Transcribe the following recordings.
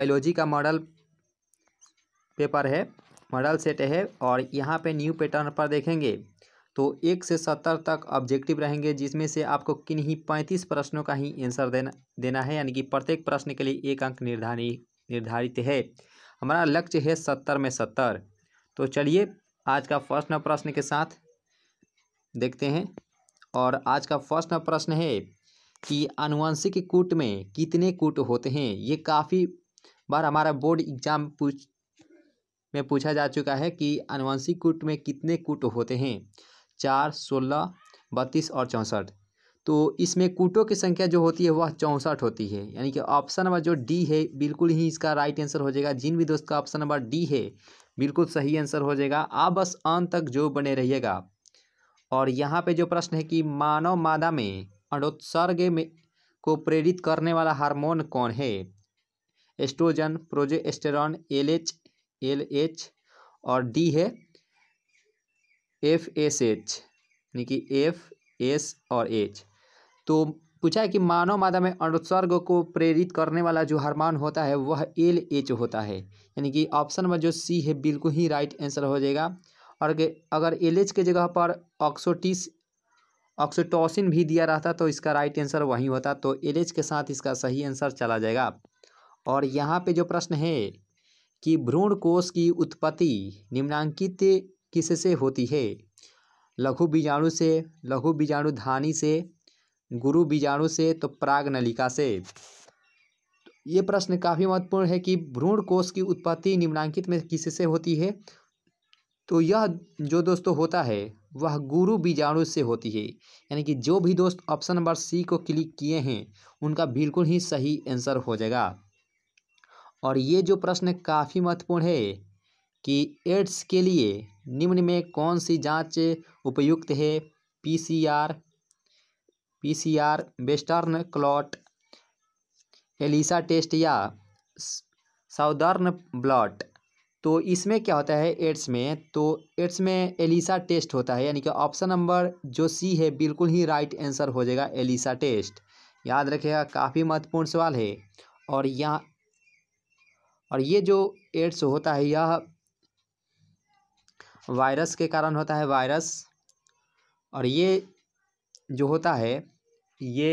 biology का model paper है model set है और यहाँ पे न्यू पैटर्न पर देखेंगे तो एक से सत्तर तक ऑब्जेक्टिव रहेंगे जिसमें से आपको किन ही पैंतीस प्रश्नों का ही आंसर देना देना है यानी कि प्रत्येक प्रश्न के लिए एक अंक निर्धारित निर्धारित है हमारा लक्ष्य है सत्तर में सत्तर तो चलिए आज का फर्स्ट नंबर प्रश्न के साथ देखते हैं और आज का फर्स्ट नंबर प्रश्न है कि आनुवंशिक कूट में कितने कूट होते हैं ये काफ़ी बार हमारा बोर्ड एग्जाम पूछ में पूछा जा चुका है कि अनुवंशिक कूट में कितने कूट होते हैं चार सोलह बत्तीस और चौंसठ तो इसमें कूटों की संख्या जो होती है वह चौंसठ होती है यानी कि ऑप्शन नंबर जो डी है बिल्कुल ही इसका राइट आंसर हो जाएगा जिन भी दोस्त का ऑप्शन नंबर डी है बिल्कुल सही आंसर हो जाएगा आप बस अंत तक जो बने रहिएगा और यहाँ पे जो प्रश्न है कि मानव मादा में अंडोत्सर्ग में को प्रेरित करने वाला हार्मोन कौन है oestrogen progesterone L H L H और डी है एफ एस एच यानी कि एफ एस और एच तो पूछा है कि मानव मादा में अनुत्सर्ग को प्रेरित करने वाला जो हार्मोन होता है वह एल एच होता है यानी कि ऑप्शन में जो सी है बिल्कुल ही राइट आंसर हो जाएगा और अगर एल एच के जगह पर ऑक्सोटिस ऑक्सोटोसिन भी दिया रहता तो इसका राइट आंसर वही होता तो एल एच के साथ इसका सही आंसर चला जाएगा और यहाँ पे जो प्रश्न है कि भ्रूण कोष की उत्पत्ति निम्नांकित किससे होती है लघु बीजाणु से लघु बीजाणु धानी से गुरु बीजाणु से तो प्राग नलिका से ये प्रश्न काफ़ी महत्वपूर्ण है कि भ्रूण कोष की उत्पत्ति निम्नांकित में किससे होती है तो यह जो दोस्तों होता है वह गुरु बीजाणु से होती है यानी कि जो भी दोस्त ऑप्शन नंबर सी को क्लिक किए हैं उनका बिल्कुल ही सही आंसर हो जाएगा और ये जो प्रश्न काफ़ी महत्वपूर्ण है कि एड्स के लिए निम्न में कौन सी जांच उपयुक्त है PCR PCR western clot ELISA test या साउदर्न ब्लॉट तो इसमें क्या होता है एड्स में तो एड्स में एलिसा टेस्ट होता है यानी कि ऑप्शन नंबर जो सी है बिल्कुल ही राइट आंसर हो जाएगा एलिसा टेस्ट याद रखिएगा काफ़ी महत्वपूर्ण सवाल है और यहाँ और ये जो एड्स होता है यह वायरस के कारण होता है वायरस और ये जो होता है ये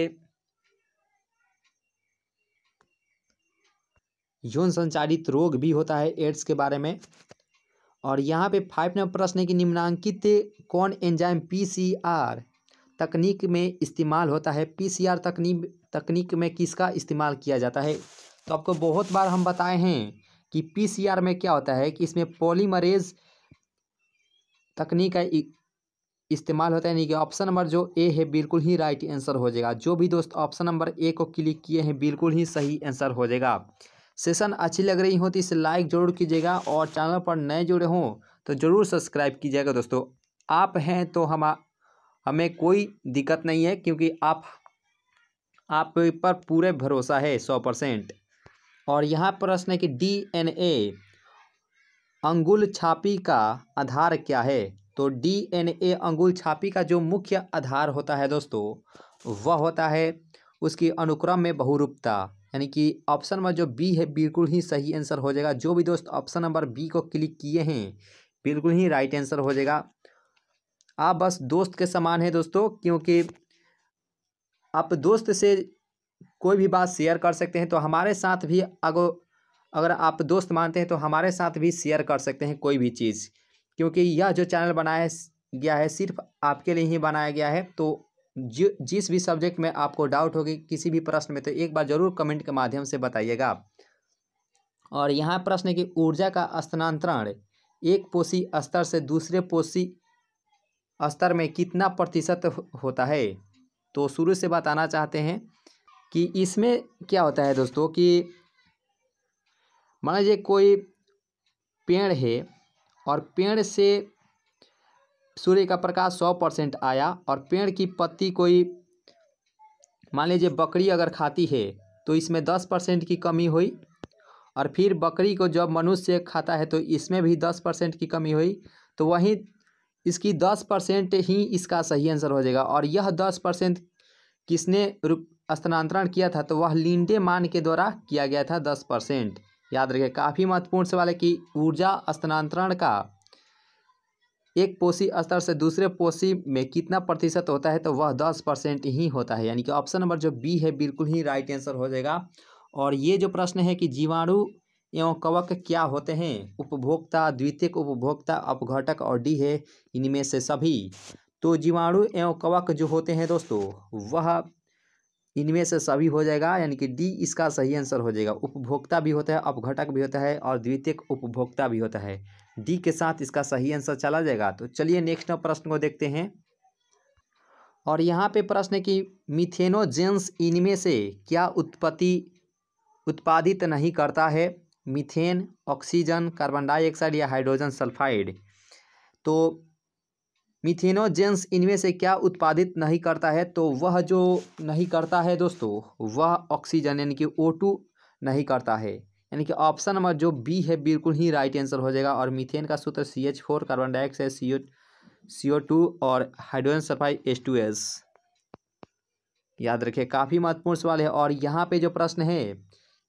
यौन संचारित रोग भी होता है एड्स के बारे में और यहाँ पे फाइव नंबर प्रश्न है कि निम्नांकित कौन एंजाइम पीसीआर तकनीक में इस्तेमाल होता है पीसीआर तकनीक तकनीक में किसका इस्तेमाल किया जाता है तो आपको बहुत बार हम बताए हैं कि पीसीआर में क्या होता है कि इसमें पॉलीमरेज तकनीक का इस्तेमाल होता है यानी कि ऑप्शन नंबर जो ए है बिल्कुल ही राइट आंसर हो जाएगा जो भी दोस्त ऑप्शन नंबर ए को क्लिक किए हैं बिल्कुल ही सही आंसर हो जाएगा सेशन अच्छी लग रही हो तो इसे लाइक जरूर कीजिएगा और चैनल पर नए जुड़े हों तो ज़रूर सब्सक्राइब कीजिएगा दोस्तों आप हैं तो हम हमें कोई दिक्कत नहीं है क्योंकि आप आप पर पूरे भरोसा है सौ परसेंट और यहाँ प्रश्न है कि डीएनए अंगुल छापी का आधार क्या है तो डीएनए अंगुल छापी का जो मुख्य आधार होता है दोस्तों वह होता है उसकी अनुक्रम में बहुरूपता यानी कि ऑप्शन नंबर जो बी है बिल्कुल ही सही आंसर हो जाएगा जो भी दोस्त ऑप्शन नंबर बी को क्लिक किए हैं बिल्कुल ही राइट आंसर हो जाएगा आप बस दोस्त के समान हैं दोस्तों क्योंकि आप दोस्त से कोई भी बात शेयर कर सकते हैं तो हमारे साथ भी अगो अगर आप दोस्त मानते हैं तो हमारे साथ भी शेयर कर सकते हैं कोई भी चीज़ क्योंकि यह जो चैनल बनाया गया है सिर्फ आपके लिए ही बनाया गया है तो जो जिस भी सब्जेक्ट में आपको डाउट होगी किसी भी प्रश्न में तो एक बार ज़रूर कमेंट के माध्यम से बताइएगा और यहाँ प्रश्न है कि ऊर्जा का स्थानांतरण एक पोषी स्तर से दूसरे पोषी स्तर में कितना प्रतिशत होता है तो शुरू से बताना चाहते हैं कि इसमें क्या होता है दोस्तों कि मान लीजिए कोई पेड़ है और पेड़ से सूर्य का प्रकाश सौ परसेंट आया और पेड़ की पत्ती कोई मान लीजिए बकरी अगर खाती है तो इसमें दस परसेंट की कमी हुई और फिर बकरी को जब मनुष्य खाता है तो इसमें भी दस परसेंट की कमी हुई तो वहीं इसकी दस परसेंट ही इसका सही आंसर हो जाएगा और यह दस परसेंट किसने स्थानांतरण किया था तो वह मान के द्वारा किया गया था दस परसेंट याद रखिए काफ़ी महत्वपूर्ण सवाल है कि ऊर्जा स्थानांतरण का एक पोषी स्तर से दूसरे पोषी में कितना प्रतिशत होता है तो वह दस परसेंट ही होता है यानी कि ऑप्शन नंबर जो बी है बिल्कुल ही राइट आंसर हो जाएगा और ये जो प्रश्न है कि जीवाणु एवं कवक क्या होते हैं उपभोक्ता द्वितीयक उपभोक्ता अपघटक और डी है इनमें से सभी तो जीवाणु एवं कवक जो होते हैं दोस्तों वह इनमें से सभी हो जाएगा यानी कि डी इसका सही आंसर हो जाएगा उपभोक्ता भी होता है अपघटक भी होता है और द्वितीय उपभोक्ता भी होता है डी के साथ इसका सही आंसर चला जाएगा तो चलिए नेक्स्ट प्रश्न को देखते हैं और यहाँ पे प्रश्न है कि मिथेनोजेंस इनमें से क्या उत्पत्ति उत्पादित नहीं करता है मिथेन ऑक्सीजन कार्बन डाइऑक्साइड या हाइड्रोजन सल्फाइड तो मिथेनोजेंस इनमें से क्या उत्पादित नहीं करता है तो वह जो नहीं करता है दोस्तों वह ऑक्सीजन यानी कि ओ टू नहीं करता है यानी कि ऑप्शन नंबर जो बी है बिल्कुल ही राइट आंसर हो जाएगा और मीथेन का सूत्र C H four carbon dioxide C O C O two और हाइड्रोजन सफाई एच टू एस याद रखिए काफ़ी महत्वपूर्ण सवाल है और यहाँ पे जो प्रश्न है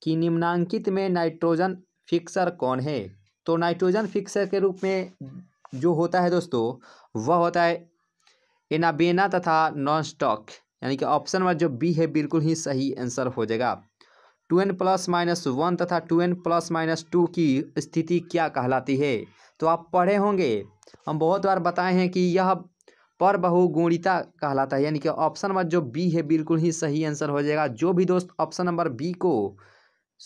कि निम्नांकित में नाइट्रोजन फिक्सर कौन है तो नाइट्रोजन फिक्सर के रूप में जो होता है दोस्तों वह होता है एनाबेना तथा नॉन स्टॉक यानी कि ऑप्शन नंबर जो बी है बिल्कुल ही सही आंसर हो जाएगा two N plus minus one तथा two N plus minus two की स्थिति क्या कहलाती है तो आप पढ़े होंगे हम बहुत बार बताए हैं कि यह पर बहुगुणिता कहलाता है यानी कि ऑप्शन नंबर जो बी है बिल्कुल ही सही आंसर हो जाएगा जो भी दोस्त ऑप्शन नंबर बी को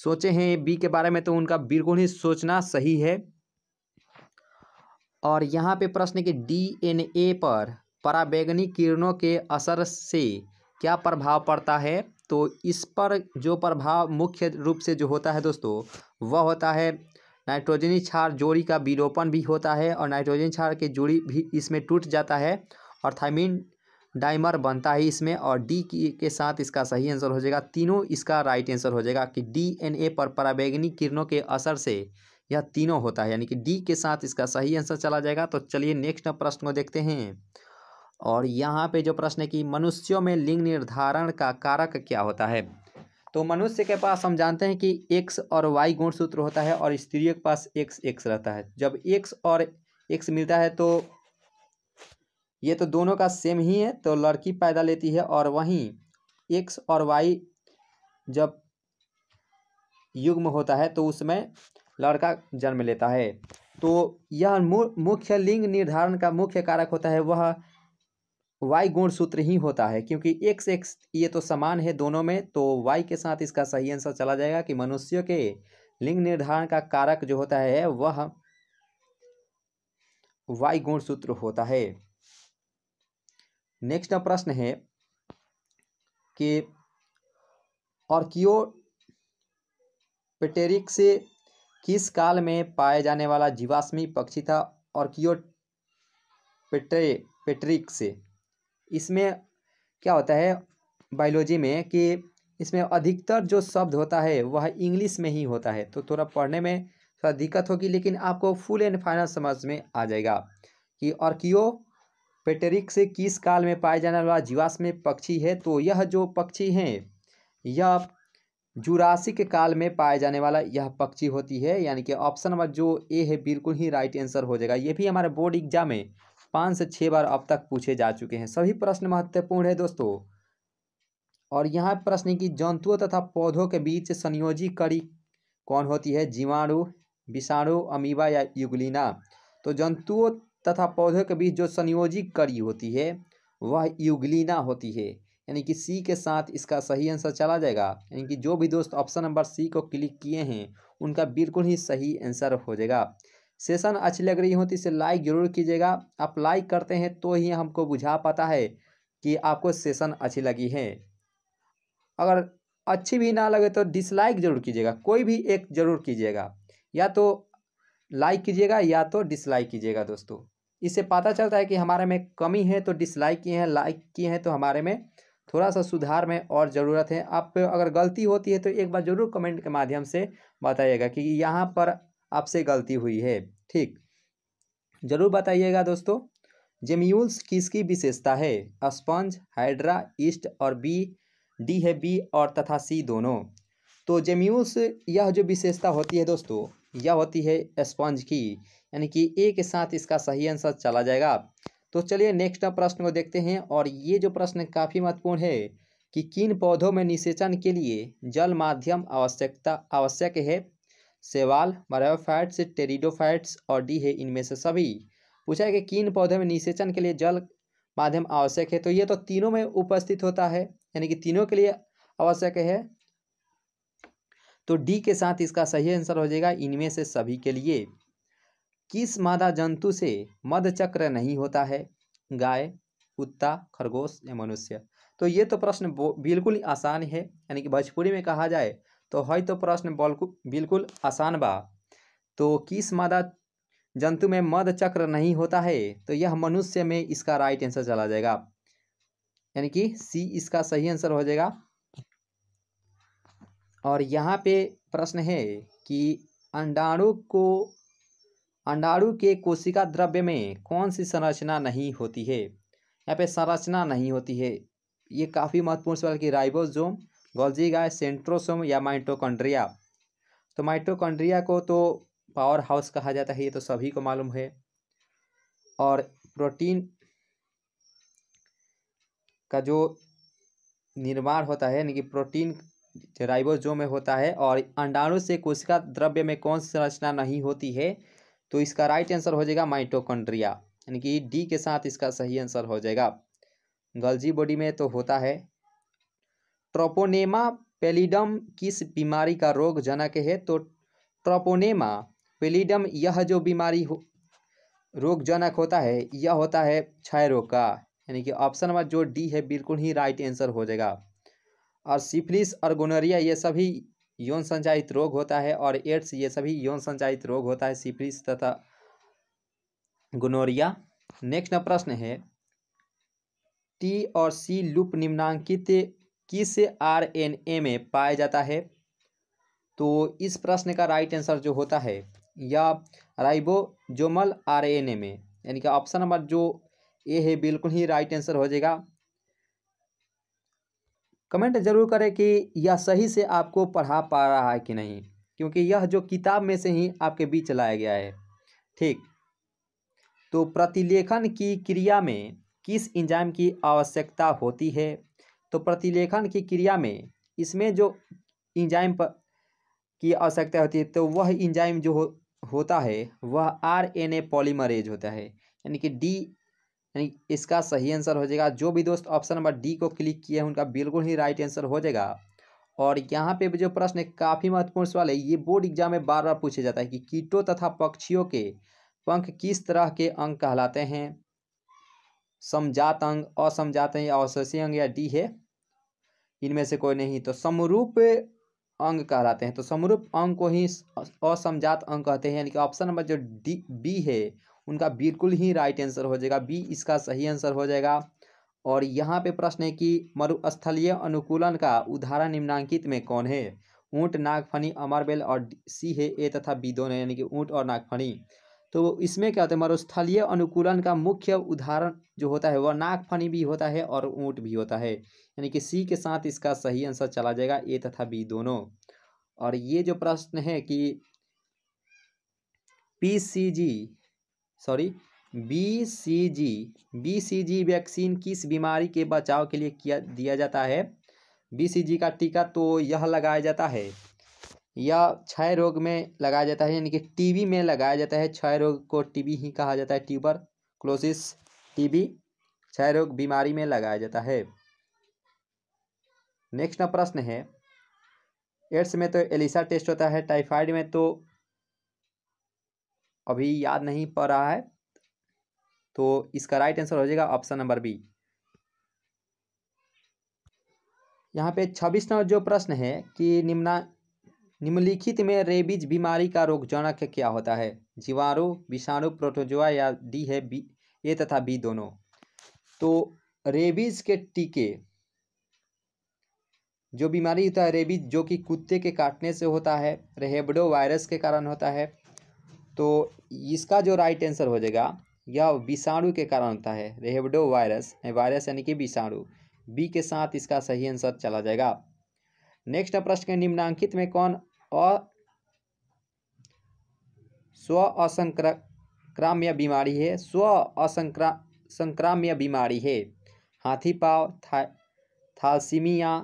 सोचे हैं बी के बारे में तो उनका बिल्कुल ही सोचना सही है और यहाँ पे प्रश्न कि डीएनए पर पराबैगनी किरणों के असर से क्या प्रभाव पड़ता है तो इस पर जो प्रभाव मुख्य रूप से जो होता है दोस्तों वह होता है नाइट्रोजनी क्षार जोड़ी का विरोपण भी होता है और नाइट्रोजन क्षार के जोड़ी भी इसमें टूट जाता है और थाइमिन डाइमर बनता है इसमें और डी के साथ इसका सही आंसर हो जाएगा तीनों इसका राइट आंसर हो जाएगा कि डीएनए पर पराबैगनी किरणों के असर से यह तीनों होता है यानी कि डी के साथ इसका सही आंसर चला जाएगा तो चलिए नेक्स्ट प्रश्न को देखते हैं और यहाँ पे जो प्रश्न है कि मनुष्यों में लिंग निर्धारण का कारक क्या होता है तो मनुष्य के पास हम जानते हैं कि एक्स और वाई गुणसूत्र होता है और स्त्रियों के पास एक्स एक्स रहता है जब एक्स और एक्स मिलता है तो ये तो दोनों का सेम ही है तो लड़की पैदा लेती है और वहीं एक्स और वाई जब युग्म होता है तो उसमें लड़का जन्म लेता है तो यह मुख्य लिंग निर्धारण का मुख्य कारक होता है वह वाई गुण सूत्र ही होता है क्योंकि से एक्स ये तो समान है दोनों में तो वाई के साथ इसका सही आंसर चला जाएगा कि मनुष्यों के लिंग निर्धारण का कारक जो होता है वह वाई गुण सूत्र होता है नेक्स्ट प्रश्न है कि और क्यों पेटेरिक से किस काल में पाए जाने वाला जीवाश्मी पक्षी था ऑर्कियो पेट्रे पेट्रिक से इसमें क्या होता है बायोलॉजी में कि इसमें अधिकतर जो शब्द होता है वह इंग्लिश में ही होता है तो थोड़ा पढ़ने में थोड़ा दिक्कत होगी लेकिन आपको फुल एंड फाइनल समझ में आ जाएगा कि ऑर्कियो पेटेरिक से किस काल में पाए जाने वाला जीवाश्म पक्षी है तो यह जो पक्षी हैं यह जुरासिक काल में पाया जाने वाला यह पक्षी होती है यानी कि ऑप्शन नंबर जो ए है बिल्कुल ही राइट आंसर हो जाएगा ये भी हमारे बोर्ड एग्जाम में पाँच से छः बार अब तक पूछे जा चुके हैं सभी प्रश्न महत्वपूर्ण है दोस्तों और यहाँ प्रश्न की जंतुओं तथा पौधों के बीच संयोजी कड़ी कौन होती है जीवाणु विषाणु अमीबा या युगलिना तो जंतुओं तथा पौधों के बीच जो संयोजी कड़ी होती है वह युगलिना होती है यानी कि सी के साथ इसका सही आंसर चला जाएगा यानी कि जो भी दोस्त ऑप्शन नंबर सी को क्लिक किए हैं उनका बिल्कुल ही सही आंसर हो जाएगा सेशन अच्छी लग रही हो तो इसे लाइक ज़रूर कीजिएगा आप लाइक करते हैं तो ही हमको बुझा पाता है कि आपको सेशन अच्छी लगी है अगर अच्छी भी ना लगे तो डिसलाइक जरूर कीजिएगा कोई भी एक जरूर कीजिएगा या तो लाइक कीजिएगा या तो डिसलाइक कीजिएगा दोस्तों इससे पता चलता है कि हमारे में कमी है तो डिसलाइक किए हैं लाइक किए हैं तो हमारे में थोड़ा सा सुधार में और ज़रूरत है आप अगर गलती होती है तो एक बार ज़रूर कमेंट के माध्यम से बताइएगा कि यहाँ पर आपसे गलती हुई है ठीक ज़रूर बताइएगा दोस्तों जेम्यूल्स किसकी विशेषता है स्पंज हाइड्रा ईस्ट और बी डी है बी और तथा सी दोनों तो जेम्यूल्स यह जो विशेषता होती है दोस्तों यह होती है स्पंज की यानी कि ए के साथ इसका सही आंसर चला जाएगा तो चलिए नेक्स्ट प्रश्न को देखते हैं और ये जो प्रश्न काफ़ी महत्वपूर्ण है कि किन पौधों में निषेचन के लिए जल माध्यम आवश्यकता आवश्यक है सेवाल मरायोफाइट्स टेरिडोफाइट्स और डी है इनमें से सभी पूछा है कि किन पौधे में निषेचन के लिए जल माध्यम आवश्यक है तो ये तो तीनों में उपस्थित होता है यानी कि तीनों के लिए आवश्यक है तो डी के साथ इसका सही आंसर हो जाएगा इनमें से सभी के लिए किस मादा जंतु से मध चक्र नहीं होता है गाय कुत्ता खरगोश या मनुष्य तो ये तो प्रश्न बिल्कुल आसान है यानी कि भोजपुरी में कहा जाए तो है तो प्रश्न बिल्कुल आसान बा तो किस मादा जंतु में मद चक्र नहीं होता है तो यह मनुष्य में इसका राइट आंसर चला जाएगा यानी कि सी इसका सही आंसर हो जाएगा और यहाँ पे प्रश्न है कि अंडाणु को अंडाणु के कोशिका द्रव्य में कौन सी संरचना नहीं होती है यहाँ पे संरचना नहीं होती है ये काफ़ी महत्वपूर्ण सवाल कि राइबोसोम गोल्जी गाय सेंट्रोसोम या माइटोकॉन्ड्रिया तो माइटोकॉन्ड्रिया को तो पावर हाउस कहा जाता है ये तो सभी को मालूम है और प्रोटीन का जो निर्माण होता है यानी कि प्रोटीन राइबोसोम में होता है और अंडाणु से कोशिका द्रव्य में कौन सी संरचना नहीं होती है तो इसका राइट आंसर हो जाएगा माइटोकॉन्ड्रिया यानी कि डी के साथ इसका सही आंसर हो जाएगा गलजी बॉडी में तो होता है ट्रोपोनेमा पेलिडम किस बीमारी का रोग जनक है तो ट्रोपोनेमा पेलिडम यह जो बीमारी हो रोग जनक होता है यह होता है क्षय रोग का यानी कि ऑप्शन नंबर जो डी है बिल्कुल ही राइट आंसर हो जाएगा और सिफिलिस और गोनरिया ये सभी यौन संचायित रोग होता है और एड्स ये सभी यौन संचायित रोग होता है सिफिलिस तथा गुनोरिया नेक्स्ट प्रश्न है टी और सी लूप निम्नांकित किस आरएनए में पाया जाता है तो इस प्रश्न का राइट आंसर जो होता है या राइबोजोमल आरएनए में यानी कि ऑप्शन नंबर जो ए है बिल्कुल ही राइट आंसर हो जाएगा कमेंट ज़रूर करें कि यह सही से आपको पढ़ा पा रहा है कि नहीं क्योंकि यह जो किताब में से ही आपके बीच लाया गया है ठीक तो प्रतिलेखन की क्रिया में किस इंजाम की आवश्यकता होती है तो प्रतिलेखन की क्रिया में इसमें जो इंजाइम पर की आवश्यकता होती है तो वह इंजाइम जो हो, होता है वह आर एन ए पॉलीमरेज होता है यानी कि डी यानी इसका सही आंसर हो जाएगा जो भी दोस्त ऑप्शन नंबर डी को क्लिक किए हैं उनका बिल्कुल ही राइट आंसर हो जाएगा और यहाँ पे जो प्रश्न है काफ़ी महत्वपूर्ण सवाल है ये बोर्ड एग्जाम में बार बार पूछा जाता है कि कीटों तथा पक्षियों के पंख किस तरह के अंग कहलाते हैं समझात अंग असमझात अंग या अवशेषीय अंग या डी है इनमें से कोई नहीं तो समरूप अंग कहलाते हैं तो समरूप अंग को ही असमझात अंग कहते हैं यानी कि ऑप्शन नंबर जो डी बी है उनका बिल्कुल ही राइट आंसर हो जाएगा बी इसका सही आंसर हो जाएगा और यहाँ पे प्रश्न है कि मरुस्थलीय अनुकूलन का उदाहरण निम्नांकित में कौन है ऊँट नागफनी अमरबेल और सी है ए तथा बी दोनों यानी कि ऊँट और नागफनी तो इसमें क्या होता है मरुस्थलीय अनुकूलन का मुख्य उदाहरण जो होता है वह नागफनी भी होता है और ऊँट भी होता है यानी कि सी के साथ इसका सही आंसर चला जाएगा ए तथा बी दोनों और ये जो प्रश्न है कि P C G sorry B C G B C G vaccine किस बीमारी के बचाव के लिए किया दिया जाता है बी सी जी का टीका तो यह लगाया जाता है यह क्षय रोग में लगाया जाता है यानी कि टीबी में लगाया जाता है क्षय रोग को टीबी ही कहा जाता है ट्यूबर क्लोसिस टीबी क्षय रोग बीमारी में लगाया जाता है नेक्स्ट प्रश्न है एड्स में तो एलिसा टेस्ट होता है टाइफाइड में तो अभी याद नहीं पड़ रहा है तो इसका राइट आंसर हो जाएगा ऑप्शन नंबर बी यहाँ पे छब्बीस नंबर जो प्रश्न है कि निम्ना निम्नलिखित में रेबीज बीमारी का रोगजनक क्या होता है जीवाणु विषाणु प्रोटोजोआ या डी है बी ए तथा बी दोनों तो रेबीज के टीके जो बीमारी होता है रेबीज जो कि कुत्ते के काटने से होता है रेहेबडो वायरस के कारण होता है तो इसका जो राइट आंसर हो जाएगा यह विषाणु के कारण होता है रेहबडो वायरस वायरस यानी कि विषाणु बी के साथ इसका सही आंसर चला जाएगा नेक्स्ट प्रश्न के निम्नांकित में कौन अ स्व असंक्राम्य बीमारी है स्व असंक्रा संक्राम्य बीमारी है हाथी पाव था थालसीमिया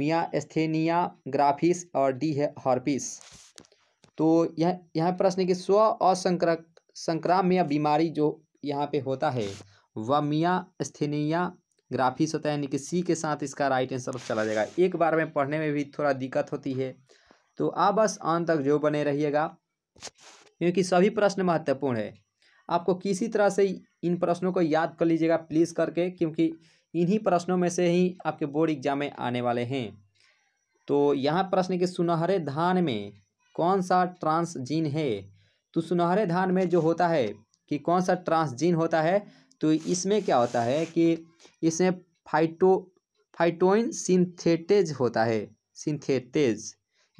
मिया एस्थेनिया ग्राफिस और डी है हॉर्पिस तो यह यहाँ प्रश्न है कि स्व असंक्रक संक्राम्य बीमारी जो यहाँ पे होता है वह मिया स्थनीया ग्राफिस होता है यानी कि सी के साथ इसका राइट आंसर चला जाएगा एक बार में पढ़ने में भी थोड़ा दिक्कत होती है तो आप बस अंत तक जो बने रहिएगा क्योंकि सभी प्रश्न महत्वपूर्ण है आपको किसी तरह से इन प्रश्नों को याद कर लीजिएगा प्लीज़ करके क्योंकि इन्हीं प्रश्नों में से ही आपके बोर्ड एग्जाम में आने वाले हैं तो यहाँ प्रश्न के सुनहरे धान में कौन सा ट्रांसजीन है तो सुनहरे धान में जो होता है कि कौन सा ट्रांसजीन होता है तो इसमें क्या होता है कि इसमें फाइटो फाइटोइन सिंथेटेज होता है सिंथेटेज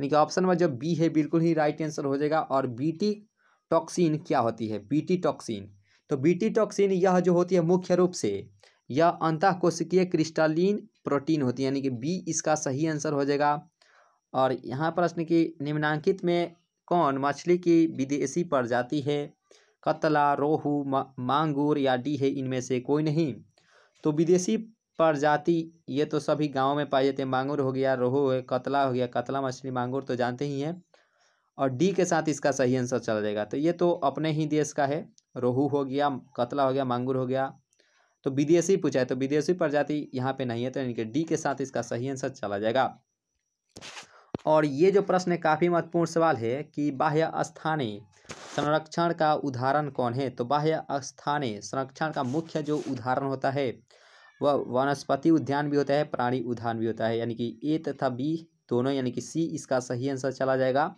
यानी कि ऑप्शन नंबर जो बी है बिल्कुल ही राइट आंसर हो जाएगा और बीटी टॉक्सिन क्या होती है बीटी टॉक्सिन तो बीटी टॉक्सिन यह जो होती है मुख्य रूप से यह अंतः कोशिकीय क्रिस्टालीन प्रोटीन होती है यानी कि बी इसका सही आंसर हो जाएगा और यहाँ प्रश्न की निम्नांकित में कौन मछली की विदेशी प्रजाति है कतला रोहू मांगूर या डी है इनमें से कोई नहीं तो विदेशी प्रजाति ये तो सभी गाँव में पाए जाते हैं मांगूर हो गया रोहू है कतला हो गया कतला मछली मांगूर तो जानते ही हैं और डी के साथ इसका सही आंसर चला जाएगा तो ये तो अपने ही देश का है रोहू हो गया कतला हो गया मांगूर हो गया तो विदेशी पूछा है तो विदेशी प्रजाति यहाँ पे नहीं है तो यानी कि डी के साथ इसका सही आंसर चला जाएगा और ये जो प्रश्न है काफ़ी महत्वपूर्ण सवाल है कि बाह्य स्थानीय संरक्षण का उदाहरण कौन है तो बाह्य स्थानीय संरक्षण का मुख्य जो उदाहरण होता है वह वनस्पति उद्यान भी होता है प्राणी उद्यान भी होता है यानी कि ए तथा बी दोनों यानी कि सी इसका सही आंसर चला जाएगा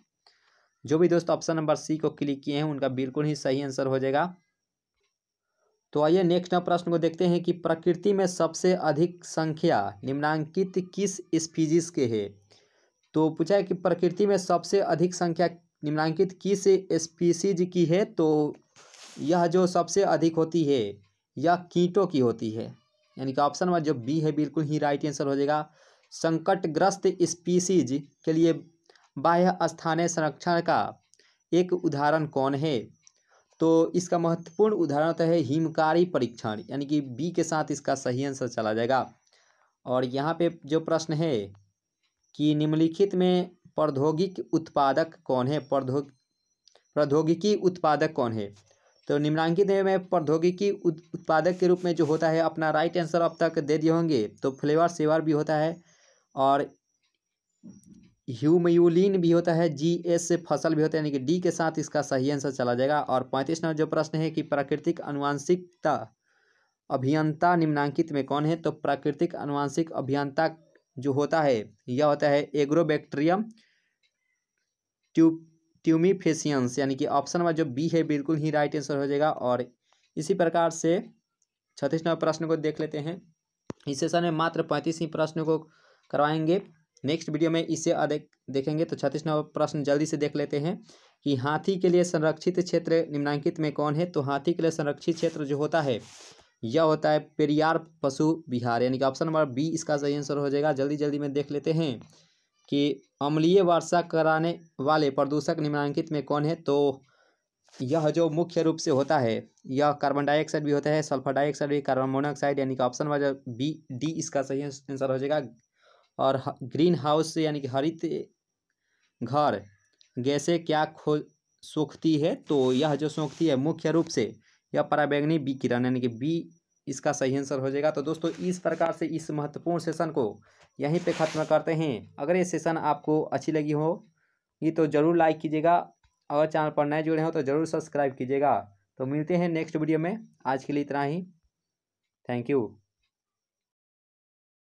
जो भी दोस्त ऑप्शन नंबर सी को क्लिक किए हैं उनका बिल्कुल ही सही आंसर हो जाएगा तो आइए नेक्स्ट प्रश्न को देखते हैं कि प्रकृति में सबसे अधिक संख्या निम्नांकित किस स्पीजिस के है तो पूछा है कि प्रकृति में सबसे अधिक संख्या निम्नांकित किस स्पीसीज की है तो यह जो सबसे अधिक होती है यह कीटों की होती है यानी कि ऑप्शन नंबर जो बी है बिल्कुल ही राइट आंसर हो जाएगा संकटग्रस्त स्पीसीज के लिए बाह्य स्थानीय संरक्षण का एक उदाहरण कौन है तो इसका महत्वपूर्ण उदाहरण तो है हिमकारी परीक्षण यानी कि बी के साथ इसका सही आंसर चला जाएगा और यहाँ पे जो प्रश्न है कि निम्नलिखित में प्रौद्योगिकी उत्पादक कौन है प्रौद्योग प्रौद्योगिकी उत्पादक कौन है तो निम्नांकित में प्रौद्योगिकी उत्पादक के रूप में जो होता है अपना राइट आंसर अब तक दे दिए होंगे तो फ्लेवर सेवर भी होता है और ह्यूमयूलिन भी होता है जी एस से फसल भी होता है यानी कि डी के साथ इसका सही आंसर चला जाएगा और पैंतीस नंबर जो प्रश्न है कि प्राकृतिक अनुवांशिकता अभियंता निम्नांकित में कौन है तो प्राकृतिक अनुवांशिक अभियंता जो होता है यह होता है एग्रोबैक्टीरियम ट्यूब ट्यूमिफेसियंस यानी कि ऑप्शन नंबर जो बी है बिल्कुल ही राइट आंसर हो जाएगा और इसी प्रकार से छत्तीस नंबर प्रश्न को देख लेते हैं इस सेशन में मात्र पैंतीस ही प्रश्न को करवाएंगे नेक्स्ट वीडियो में इसे अधिक देखेंगे तो छत्तीस नंबर प्रश्न जल्दी से देख लेते हैं कि हाथी के लिए संरक्षित क्षेत्र निम्नांकित में कौन है तो हाथी के लिए संरक्षित क्षेत्र जो होता है यह होता है पेरियार पशु विहार यानी कि ऑप्शन नंबर बी इसका सही आंसर हो जाएगा जल्दी जल्दी में देख लेते हैं कि अम्लीय वर्षा कराने वाले प्रदूषक निम्नांकित में कौन है तो यह जो मुख्य रूप से होता है यह कार्बन डाइऑक्साइड भी होता है सल्फर डाइऑक्साइड भी कार्बन मोनोऑक्साइड यानी कि ऑप्शन नंबर बी डी इसका सही आंसर हो जाएगा और ग्रीन हाउस यानी कि हरित घर गैसे क्या खो सूखती है तो यह जो सूखती है मुख्य रूप से या पराबैंगनी किरण यानी कि बी इसका सही आंसर हो जाएगा तो दोस्तों इस प्रकार से इस महत्वपूर्ण सेशन को यहीं पे ख़त्म करते हैं अगर ये सेशन आपको अच्छी लगी हो ये तो ज़रूर लाइक कीजिएगा अगर चैनल पर नए जुड़े हो तो ज़रूर सब्सक्राइब कीजिएगा तो मिलते हैं नेक्स्ट वीडियो में आज के लिए इतना ही थैंक यू